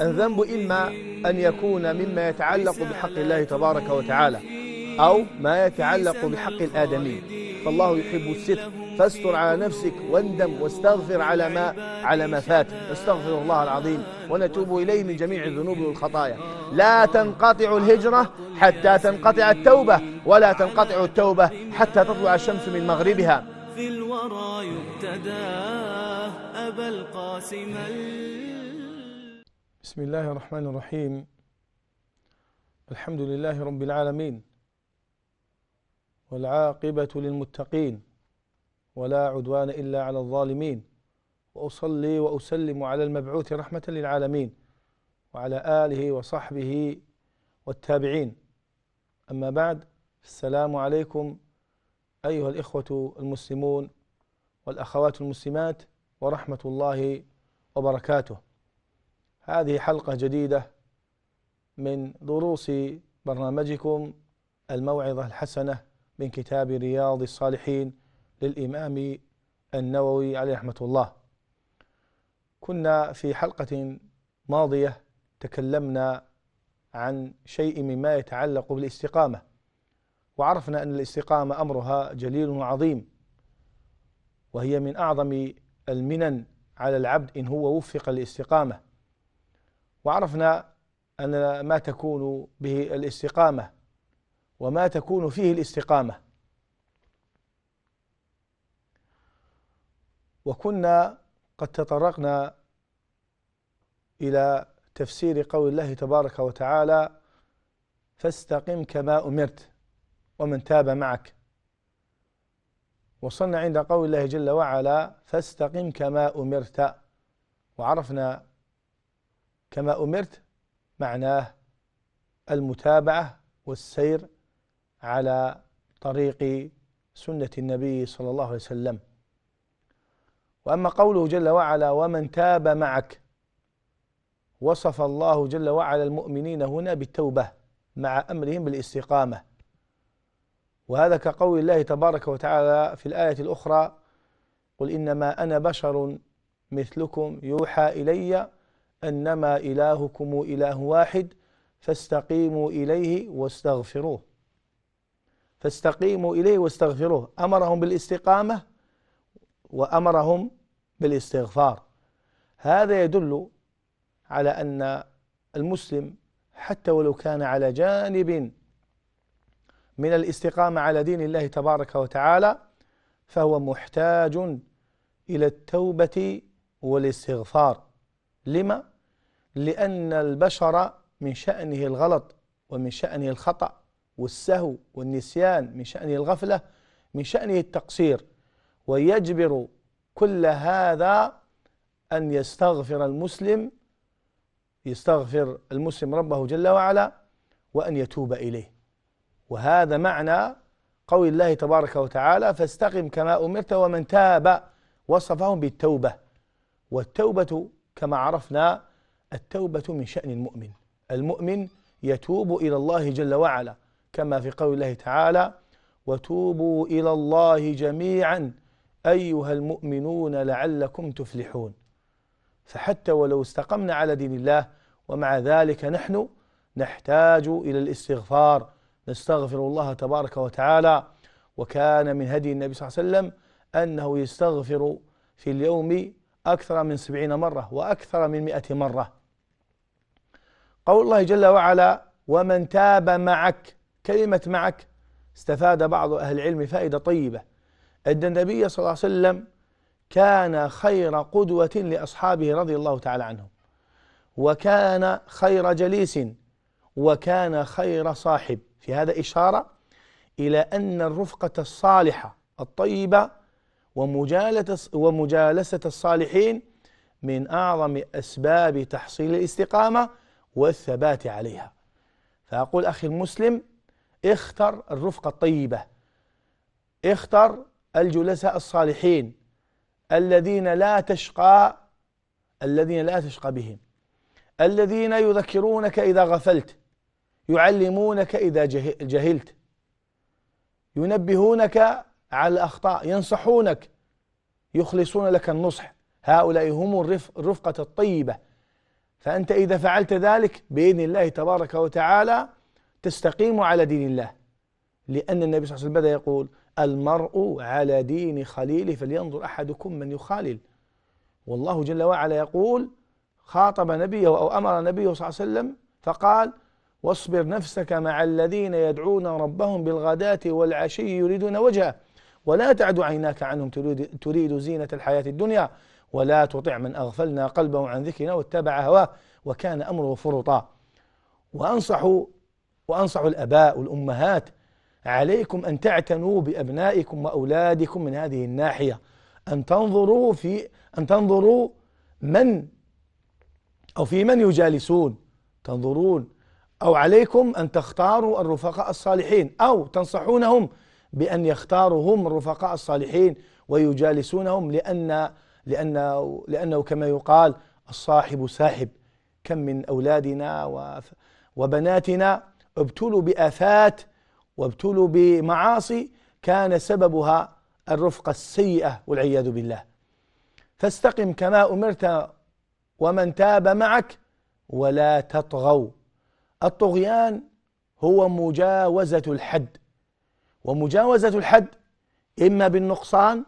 الذنب إما أن يكون مما يتعلق بحق الله تبارك وتعالى أو ما يتعلق بحق الآدمي فالله يحب الستر فاستر على نفسك واندم واستغفر على ما على ما فات استغفر الله العظيم ونتوب إليه من جميع الذنوب والخطايا لا تنقطع الهجرة حتى تنقطع التوبة ولا تنقطع التوبة حتى تطلع الشمس من مغربها في الورى يبتدى أبا القاسم بسم الله الرحمن الرحيم الحمد لله رب العالمين والعاقبة للمتقين ولا عدوان إلا على الظالمين وأصلي وأسلم على المبعوث رحمة للعالمين وعلى آله وصحبه والتابعين أما بعد السلام عليكم أيها الإخوة المسلمون والأخوات المسلمات ورحمة الله وبركاته هذه حلقة جديدة من دروس برنامجكم الموعظة الحسنة من كتاب رياض الصالحين للإمام النووي عليه رحمة الله كنا في حلقة ماضية تكلمنا عن شيء مما يتعلق بالاستقامة وعرفنا أن الاستقامة أمرها جليل وعظيم وهي من أعظم المنن على العبد إن هو وفق للاستقامة وعرفنا أن ما تكون به الاستقامة وما تكون فيه الاستقامة وكنا قد تطرقنا إلى تفسير قول الله تبارك وتعالى فاستقم كما أمرت ومن تاب معك وصلنا عند قول الله جل وعلا فاستقم كما أمرت وعرفنا كما أمرت معناه المتابعة والسير على طريق سنة النبي صلى الله عليه وسلم وأما قوله جل وعلا ومن تاب معك وصف الله جل وعلا المؤمنين هنا بالتوبة مع أمرهم بالاستقامة وهذا كقول الله تبارك وتعالى في الآية الأخرى قل إنما أنا بشر مثلكم يوحى إلي أنما إلهكم إله واحد فاستقيموا إليه واستغفروه فاستقيموا إليه واستغفروه أمرهم بالاستقامة وأمرهم بالاستغفار هذا يدل على أن المسلم حتى ولو كان على جانب من الاستقامة على دين الله تبارك وتعالى فهو محتاج إلى التوبة والاستغفار لما؟ لأن البشر من شأنه الغلط ومن شأنه الخطأ والسهو والنسيان من شأنه الغفلة من شأنه التقصير ويجبر كل هذا أن يستغفر المسلم يستغفر المسلم ربه جل وعلا وأن يتوب إليه وهذا معنى قول الله تبارك وتعالى فاستقم كما أمرت ومن تاب وصفهم بالتوبة والتوبة كما عرفنا التوبة من شأن المؤمن المؤمن يتوب إلى الله جل وعلا كما في قول الله تعالى وتوبوا إلى الله جميعا أيها المؤمنون لعلكم تفلحون فحتى ولو استقمنا على دين الله ومع ذلك نحن نحتاج إلى الاستغفار نستغفر الله تبارك وتعالى وكان من هدي النبي صلى الله عليه وسلم أنه يستغفر في اليوم أكثر من سبعين مرة وأكثر من مئة مرة قول الله جل وعلا ومن تاب معك كلمة معك استفاد بعض أهل العلم فائدة طيبة أن النبي صلى الله عليه وسلم كان خير قدوة لأصحابه رضي الله تعالى عنهم وكان خير جليس وكان خير صاحب في هذا إشارة إلى أن الرفقة الصالحة الطيبة ومجالسة الصالحين من أعظم أسباب تحصيل الاستقامة والثبات عليها فأقول أخي المسلم اختر الرفقة الطيبة اختر الجلساء الصالحين الذين لا تشقى الذين لا تشقى بهم الذين يذكرونك إذا غفلت يعلمونك إذا جهلت ينبهونك على الأخطاء ينصحونك يخلصون لك النصح هؤلاء هم الرفقة الطيبة فأنت إذا فعلت ذلك بإذن الله تبارك وتعالى تستقيم على دين الله لأن النبي صلى الله عليه وسلم بدأ يقول المرء على دين خليله فلينظر أحدكم من يخالل والله جل وعلا يقول خاطب نبيه أو أمر نبيه صلى الله عليه وسلم فقال واصبر نفسك مع الذين يدعون ربهم بالغداة والعشي يريدون وجهه ولا تعد عيناك عنهم تريد, زينة الحياة الدنيا ولا تطع من أغفلنا قلبه عن ذكرنا واتبع هواه وكان أمره فرطا وأنصح وأنصح الأباء والأمهات عليكم أن تعتنوا بأبنائكم وأولادكم من هذه الناحية أن تنظروا في أن تنظروا من أو في من يجالسون تنظرون أو عليكم أن تختاروا الرفقاء الصالحين أو تنصحونهم بأن يختاروا هم الرفقاء الصالحين ويجالسونهم لأن لأنه, لأنه كما يقال الصاحب ساحب كم من أولادنا وبناتنا ابتلوا بآفات وابتلوا بمعاصي كان سببها الرفقة السيئة والعياذ بالله فاستقم كما أمرت ومن تاب معك ولا تطغوا الطغيان هو مجاوزة الحد ومجاوزة الحد إما بالنقصان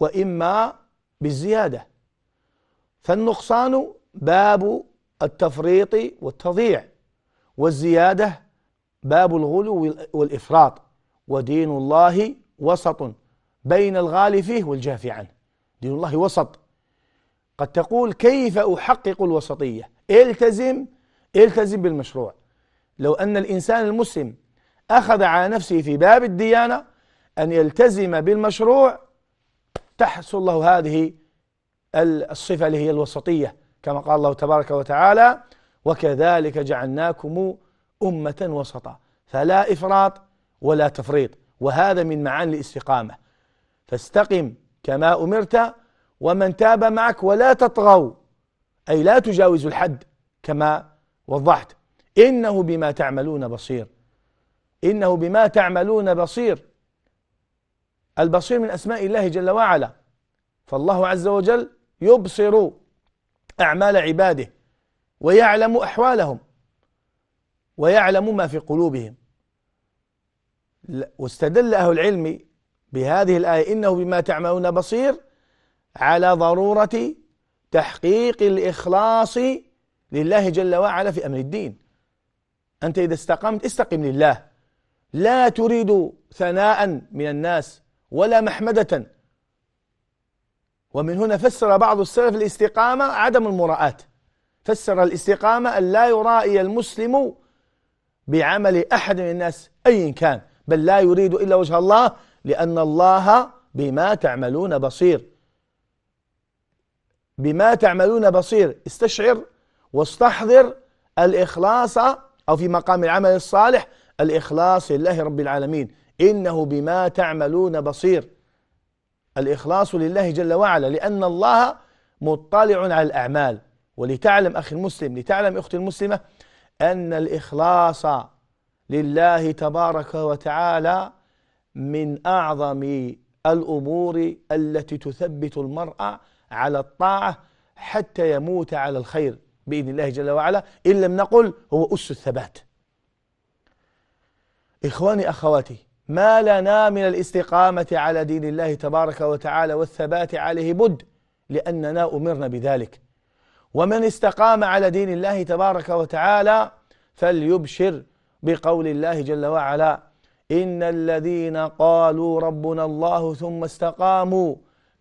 وإما بالزيادة فالنقصان باب التفريط والتضييع والزيادة باب الغلو والإفراط ودين الله وسط بين الغالي فيه والجافي عنه دين الله وسط قد تقول كيف أحقق الوسطية التزم إيه التزم بالمشروع لو أن الإنسان المسلم أخذ على نفسه في باب الديانة أن يلتزم بالمشروع تحصل له هذه الصفة اللي هي الوسطية كما قال الله تبارك وتعالى وكذلك جعلناكم أمة وسطا فلا إفراط ولا تفريط وهذا من معاني الاستقامة فاستقم كما أمرت ومن تاب معك ولا تطغوا أي لا تجاوز الحد كما وضحت إنه بما تعملون بصير إنه بما تعملون بصير البصير من أسماء الله جل وعلا فالله عز وجل يبصر أعمال عباده ويعلم أحوالهم ويعلم ما في قلوبهم واستدل أهل العلم بهذه الآية إنه بما تعملون بصير على ضرورة تحقيق الإخلاص لله جل وعلا في أمر الدين أنت إذا استقمت استقم لله لا تريد ثناء من الناس ولا محمدة ومن هنا فسر بعض السلف الاستقامة عدم المراءة فسر الاستقامة أن لا يرائي المسلم بعمل أحد من الناس أي كان بل لا يريد إلا وجه الله لأن الله بما تعملون بصير بما تعملون بصير استشعر واستحضر الإخلاص أو في مقام العمل الصالح الإخلاص لله رب العالمين إنه بما تعملون بصير الإخلاص لله جل وعلا لأن الله مطلع على الأعمال ولتعلم أخي المسلم لتعلم أختي المسلمة أن الإخلاص لله تبارك وتعالى من أعظم الأمور التي تثبت المرأة على الطاعة حتى يموت على الخير بإذن الله جل وعلا إن لم نقل هو أس الثبات إخواني أخواتي ما لنا من الاستقامة على دين الله تبارك وتعالى والثبات عليه بد لأننا أمرنا بذلك ومن استقام على دين الله تبارك وتعالى فليبشر بقول الله جل وعلا إن الذين قالوا ربنا الله ثم استقاموا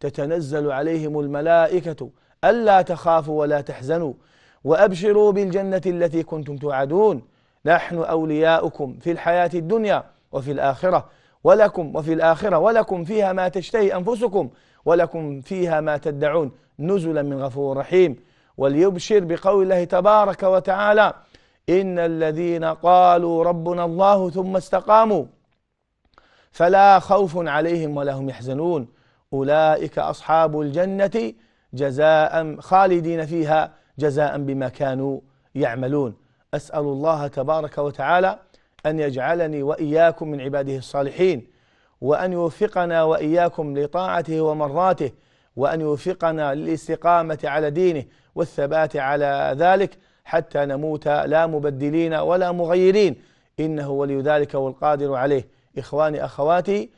تتنزل عليهم الملائكة ألا تخافوا ولا تحزنوا وأبشروا بالجنة التي كنتم توعدون نحن أولياؤكم في الحياة الدنيا وفي الآخرة ولكم وفي الآخرة ولكم فيها ما تشتهي أنفسكم ولكم فيها ما تدعون نزلا من غفور رحيم وليبشر بقول الله تبارك وتعالى إن الذين قالوا ربنا الله ثم استقاموا فلا خوف عليهم ولا هم يحزنون أولئك أصحاب الجنة جزاء خالدين فيها جزاء بما كانوا يعملون أسأل الله تبارك وتعالى أن يجعلني وإياكم من عباده الصالحين وأن يوفقنا وإياكم لطاعته ومراته وأن يوفقنا للاستقامة على دينه والثبات على ذلك حتى نموت لا مبدلين ولا مغيرين إنه ولي ذلك والقادر عليه إخواني أخواتي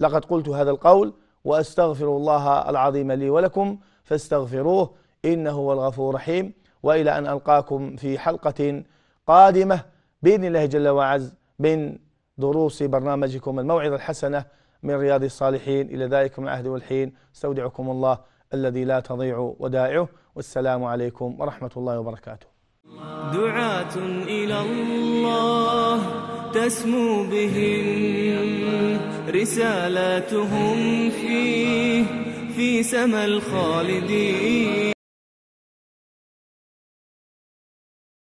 لقد قلت هذا القول وأستغفر الله العظيم لي ولكم فاستغفروه إنه هو الغفور الرحيم وإلى أن ألقاكم في حلقة قادمة بإذن الله جل وعز من دروس برنامجكم الموعظة الحسنة من رياض الصالحين إلى ذلك من العهد والحين استودعكم الله الذي لا تضيع ودائعه والسلام عليكم ورحمة الله وبركاته دعاة إلى الله تسمو بهم رسالاتهم فيه في سما الخالدين